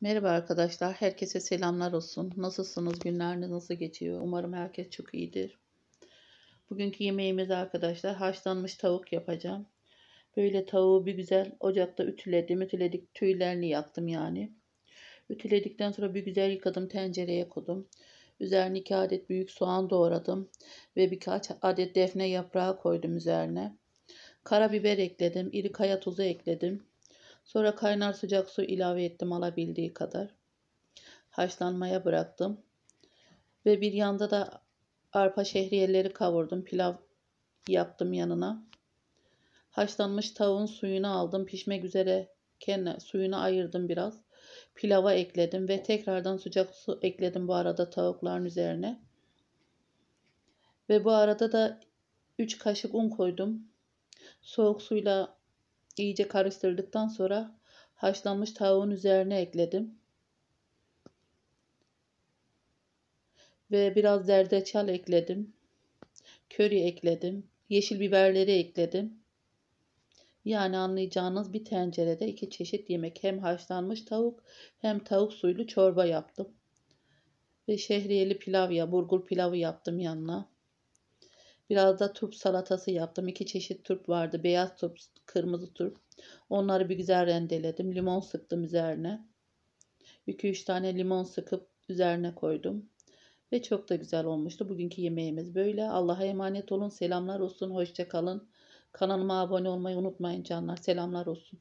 Merhaba arkadaşlar, herkese selamlar olsun. Nasılsınız, günleriniz nasıl geçiyor? Umarım herkes çok iyidir. Bugünkü yemeğimiz arkadaşlar haşlanmış tavuk yapacağım. Böyle tavuğu bir güzel ocakta ütüledim, ütüledik tüylerini yaktım yani. Ütüledikten sonra bir güzel yıkadım, tencereye koydum. Üzerine iki adet büyük soğan doğradım ve birkaç adet defne yaprağı koydum üzerine. Karabiber ekledim, iri kaya tuzu ekledim. Sonra kaynar sıcak su ilave ettim alabildiği kadar. Haşlanmaya bıraktım. Ve bir yanda da arpa şehriyeleri kavurdum. Pilav yaptım yanına. Haşlanmış tavuğun suyunu aldım. Pişmek üzereyken suyunu ayırdım biraz. Pilava ekledim ve tekrardan sıcak su ekledim bu arada tavukların üzerine. Ve bu arada da 3 kaşık un koydum. Soğuk suyla İyice karıştırdıktan sonra haşlanmış tavuğun üzerine ekledim. Ve biraz zerdeçal ekledim. Köri ekledim. Yeşil biberleri ekledim. Yani anlayacağınız bir tencerede iki çeşit yemek hem haşlanmış tavuk hem tavuk suylu çorba yaptım. Ve şehriyeli pilav ya burgur pilavı yaptım yanına. Biraz da turp salatası yaptım. İki çeşit turp vardı. Beyaz turp, kırmızı turp. Onları bir güzel rendeledim. Limon sıktım üzerine. 2-3 tane limon sıkıp üzerine koydum. Ve çok da güzel olmuştu. Bugünkü yemeğimiz böyle. Allah'a emanet olun. Selamlar olsun. hoşçakalın Kanalıma abone olmayı unutmayın canlar. Selamlar olsun.